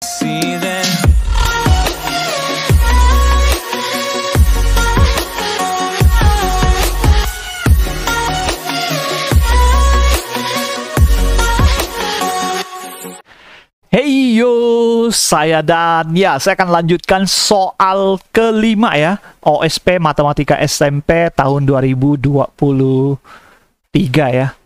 Hey yo, saya Dan. Ya, saya akan lanjutkan soal kelima ya. OSP Matematika SMP tahun 2023 ya.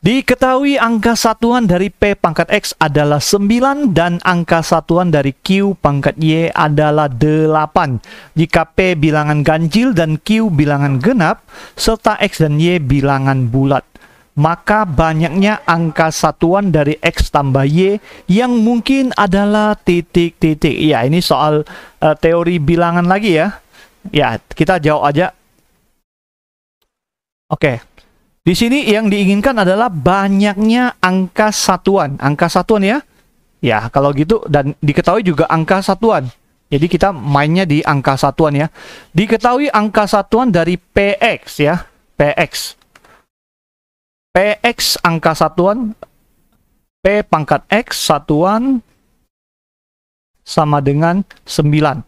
Diketahui angka satuan dari P pangkat X adalah 9 dan angka satuan dari Q pangkat Y adalah 8. Jika P bilangan ganjil dan Q bilangan genap, serta X dan Y bilangan bulat. Maka banyaknya angka satuan dari X tambah Y yang mungkin adalah titik-titik. Ya, ini soal uh, teori bilangan lagi ya. Ya, kita jawab aja. Oke. Okay. Di sini yang diinginkan adalah banyaknya angka satuan. Angka satuan ya. Ya, kalau gitu dan diketahui juga angka satuan. Jadi kita mainnya di angka satuan ya. Diketahui angka satuan dari PX ya. PX. PX angka satuan P pangkat X satuan sama dengan 9.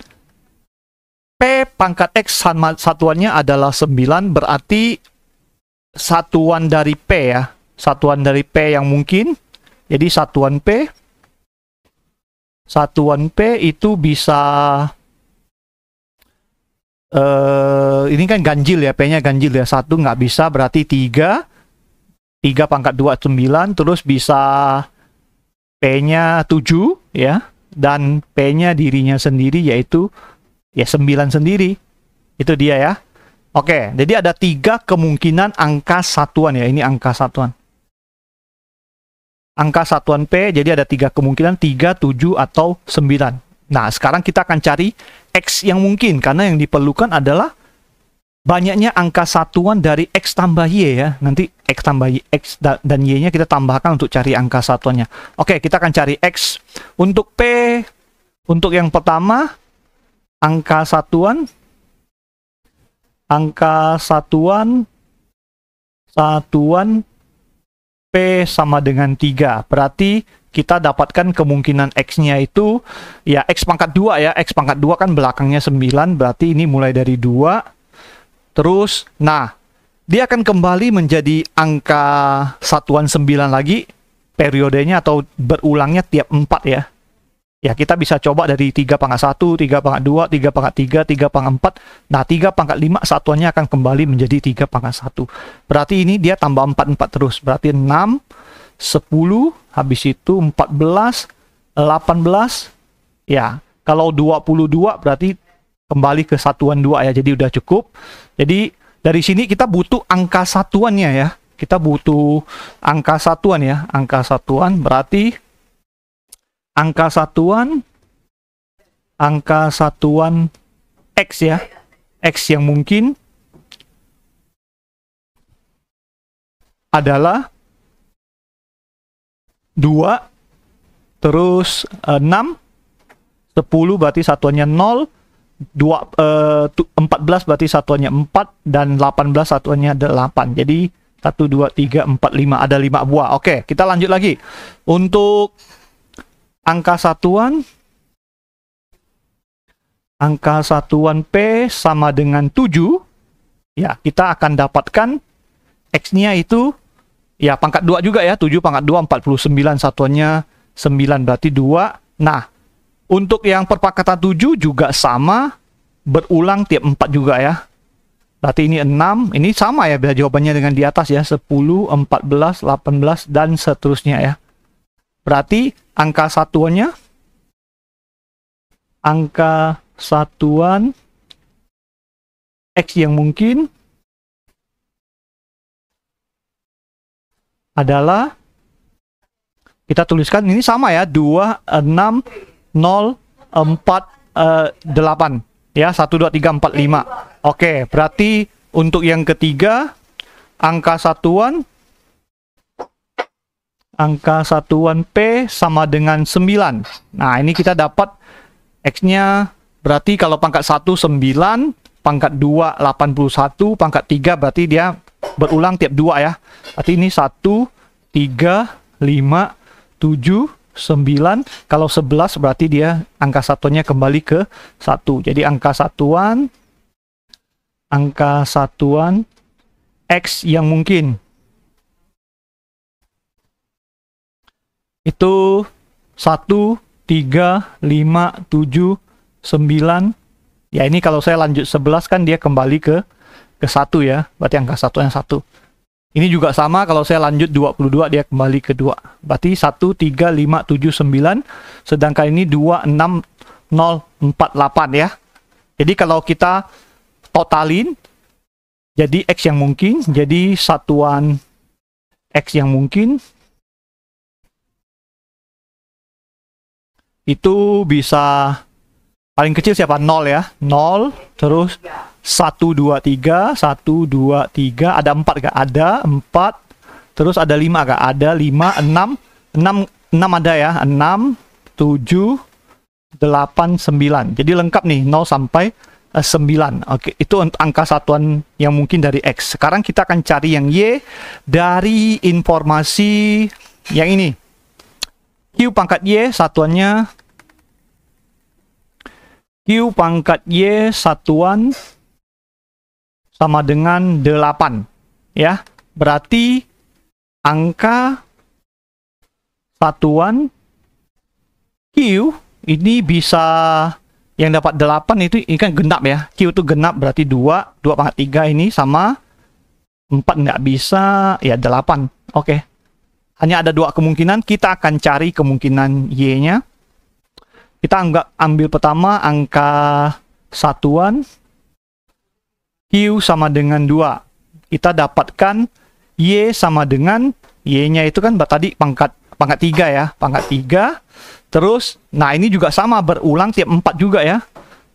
P pangkat X satuannya adalah 9 berarti satuan dari P ya. Satuan dari P yang mungkin. Jadi satuan P. Satuan P itu bisa... Uh, ini kan ganjil ya, P-nya ganjil ya. Satu nggak bisa, berarti tiga. Tiga pangkat dua, sembilan. Terus bisa P-nya tujuh ya. Dan P-nya dirinya sendiri yaitu ya sembilan sendiri. Itu dia ya. Oke, jadi ada tiga kemungkinan angka satuan ya. Ini angka satuan. Angka satuan P, jadi ada tiga kemungkinan, tiga, tujuh atau sembilan. Nah, sekarang kita akan cari X yang mungkin, karena yang diperlukan adalah banyaknya angka satuan dari X tambah Y ya. Nanti X tambah Y, X dan Y-nya kita tambahkan untuk cari angka satuannya. Oke, kita akan cari X. Untuk P, untuk yang pertama, angka satuan angka satuan satuan P sama dengan 3. Berarti kita dapatkan kemungkinan X-nya itu, ya X pangkat 2 ya. X pangkat 2 kan belakangnya 9, berarti ini mulai dari 2. Terus, nah, dia akan kembali menjadi angka satuan 9 lagi, periodenya atau berulangnya tiap 4 ya. Ya, kita bisa coba dari 3 pangkat 1, 3 pangkat 2, 3 pangkat 3, 3 pangkat 4. Nah, 3 pangkat 5 satuannya akan kembali menjadi 3 pangkat 1. Berarti ini dia tambah 4, 4 terus. Berarti 6, 10, habis itu 14, 18. Ya, kalau 22 berarti kembali ke satuan 2 ya. Jadi udah cukup. Jadi dari sini kita butuh angka satuannya ya. Kita butuh angka satuan ya. Angka satuan berarti angka satuan angka satuan X ya X yang mungkin adalah 2 terus 6 eh, 10 berarti satuannya 0 2 uh, 14 berarti satuannya 4 dan 18 satuannya 8. Jadi 1 2 3 4 5 ada 5 buah. Oke, kita lanjut lagi. Untuk angka satuan angka satuan P sama dengan 7, ya kita akan dapatkan X-nya itu ya pangkat 2 juga ya, 7 pangkat 2, 49 satuannya 9 berarti 2. Nah, untuk yang perpakatan 7 juga sama, berulang tiap 4 juga ya. Berarti ini 6, ini sama ya jawabannya dengan di atas ya, 10, 14, 18, dan seterusnya ya. Berarti angka satuannya angka satuan X yang mungkin adalah kita tuliskan ini sama ya 2 6 0 4 8 ya 1 2 3 4 5 oke berarti untuk yang ketiga angka satuan angka satuan P sama dengan 9. Nah, ini kita dapat X-nya berarti kalau pangkat 1, 9, pangkat 2, 81, pangkat 3 berarti dia berulang tiap 2 ya. Berarti ini 1, 3, 5, 7, 9 kalau 11 berarti dia angka satunya kembali ke 1 jadi angka satuan angka satuan X yang mungkin itu 1, 3, 5, 7, 9. Ya ini kalau saya lanjut 11 kan dia kembali ke ke 1 ya. Berarti angka 1 satunya 1. Ini juga sama kalau saya lanjut 22 dia kembali ke 2. Berarti 1, 3, 5, 7, 9. Sedangkan ini 2, 6, 0, 4, 8 ya. Jadi kalau kita totalin jadi X yang mungkin, jadi satuan X yang mungkin itu bisa paling kecil siapa? nol ya. nol terus satu dua tiga satu dua tiga ada empat enggak? Ada empat terus ada lima enggak? Ada lima enam enam enam ada ya. enam tujuh delapan sembilan Jadi lengkap nih nol sampai eh, sembilan Oke, itu angka satuan yang mungkin dari X. Sekarang kita akan cari yang Y dari informasi yang ini. Q pangkat Y satuannya Q pangkat Y satuan sama dengan 8 ya berarti angka satuan Q ini bisa yang dapat 8 itu ini kan genap ya Q itu genap berarti 2 2 pangkat 3 ini sama 4 nggak bisa ya 8 oke okay hanya ada dua kemungkinan. Kita akan cari kemungkinan Y-nya. Kita anggap, ambil pertama angka satuan. Q sama dengan dua. Kita dapatkan Y sama dengan Y-nya itu kan tadi pangkat pangkat 3 ya. Pangkat tiga. Terus, nah ini juga sama berulang tiap empat juga ya.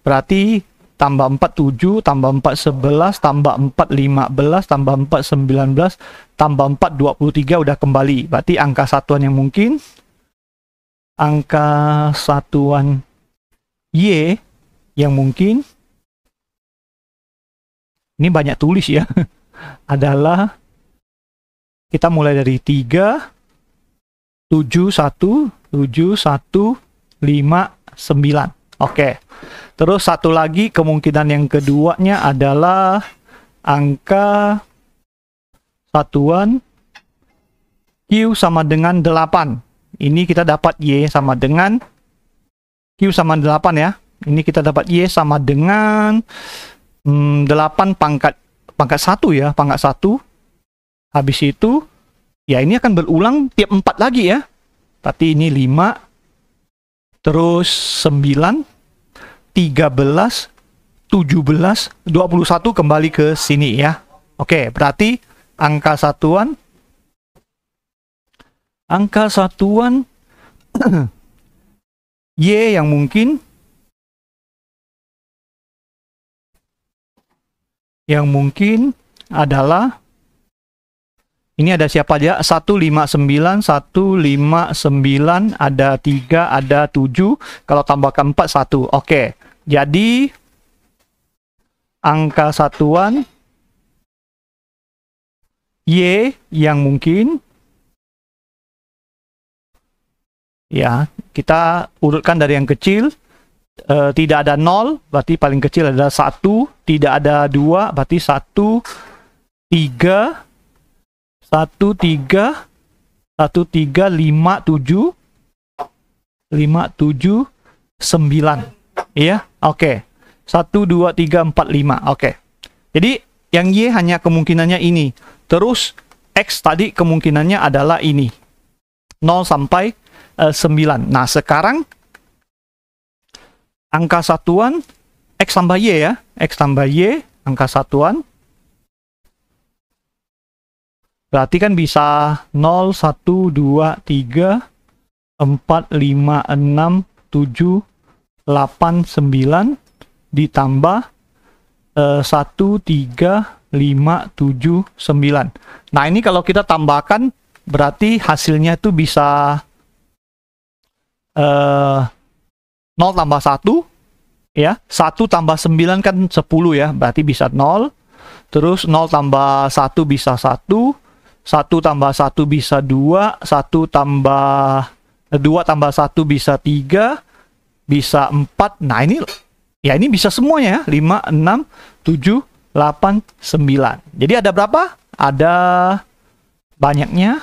Berarti tambah 4 7, tambah 4 11, tambah 4 15, tambah 4 19, tambah 4 23 udah kembali. Berarti angka satuan yang mungkin angka satuan Y yang mungkin ini banyak tulis ya adalah kita mulai dari 3 7 1 7 1 5 9 Oke. Terus satu lagi kemungkinan yang keduanya adalah angka satuan Q sama dengan 8. Ini kita dapat Y sama dengan Q sama 8 ya. Ini kita dapat Y sama dengan hmm, 8 pangkat pangkat 1 ya, pangkat 1. Habis itu ya ini akan berulang tiap 4 lagi ya. Tapi ini 5 terus 9, 13, 17, 21 kembali ke sini ya. Oke, berarti angka satuan angka satuan Y yang mungkin yang mungkin adalah ini ada siapa aja? 159, 159, ada 3, ada 7. Kalau tambahkan 4, 1. Oke. Jadi, angka satuan Y yang mungkin. Ya, kita urutkan dari yang kecil. E, tidak ada 0, berarti paling kecil adalah 1. Tidak ada 2, berarti 1, 3, satu tiga satu tiga lima tujuh lima tujuh sembilan iya oke satu dua tiga empat lima oke jadi yang y hanya kemungkinannya ini terus x tadi kemungkinannya adalah ini 0 sampai uh, eh, 9 nah sekarang angka satuan x tambah y ya x tambah y angka satuan Berarti kan bisa 0, 1, 2, 3, 4, 5, 6, 7, 8, 9 ditambah eh, 1, 3, 5, 7, 9. Nah ini kalau kita tambahkan berarti hasilnya itu bisa eh, 0 tambah 1 ya 1 tambah 9 kan 10 ya berarti bisa 0 terus 0 tambah 1 bisa 1 1 tambah 1 bisa 2, 1 tambah 2 eh, tambah 1 bisa 3, bisa 4. Nah, ini ya ini bisa semuanya ya. 5 6 7 8 9. Jadi ada berapa? Ada banyaknya.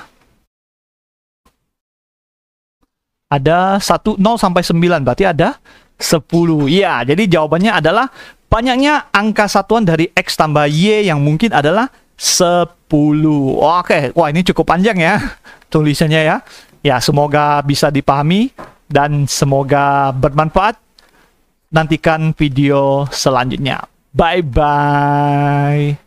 Ada 1 0 sampai 9 berarti ada 10. Ya, jadi jawabannya adalah banyaknya angka satuan dari X tambah Y yang mungkin adalah 10. Oh, oke, wah ini cukup panjang ya tulisannya ya. Ya, semoga bisa dipahami dan semoga bermanfaat. Nantikan video selanjutnya. Bye-bye.